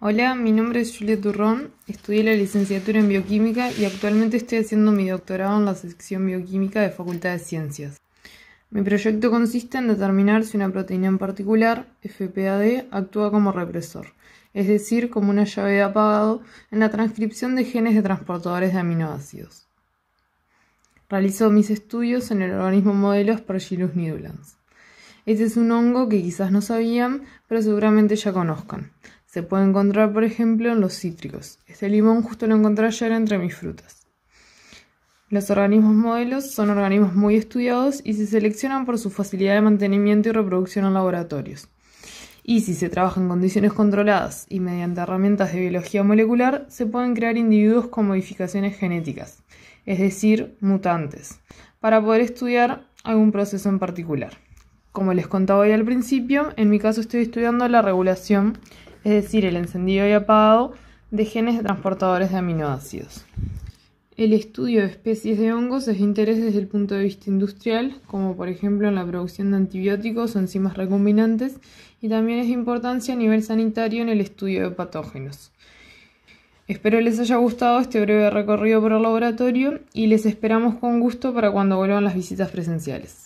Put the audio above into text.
Hola, mi nombre es Julia Turrón, estudié la licenciatura en bioquímica y actualmente estoy haciendo mi doctorado en la sección bioquímica de Facultad de Ciencias. Mi proyecto consiste en determinar si una proteína en particular, FPAD, actúa como represor, es decir, como una llave de apagado en la transcripción de genes de transportadores de aminoácidos. Realizo mis estudios en el organismo modelo Aspergillus nidulans. Este es un hongo que quizás no sabían, pero seguramente ya conozcan. Se puede encontrar, por ejemplo, en los cítricos. Este limón justo lo encontré ayer entre mis frutas. Los organismos modelos son organismos muy estudiados y se seleccionan por su facilidad de mantenimiento y reproducción en laboratorios. Y si se trabaja en condiciones controladas y mediante herramientas de biología molecular, se pueden crear individuos con modificaciones genéticas, es decir, mutantes, para poder estudiar algún proceso en particular. Como les contaba hoy al principio, en mi caso estoy estudiando la regulación es decir, el encendido y apagado de genes de transportadores de aminoácidos. El estudio de especies de hongos es de interés desde el punto de vista industrial, como por ejemplo en la producción de antibióticos o enzimas recombinantes, y también es de importancia a nivel sanitario en el estudio de patógenos. Espero les haya gustado este breve recorrido por el laboratorio y les esperamos con gusto para cuando vuelvan las visitas presenciales.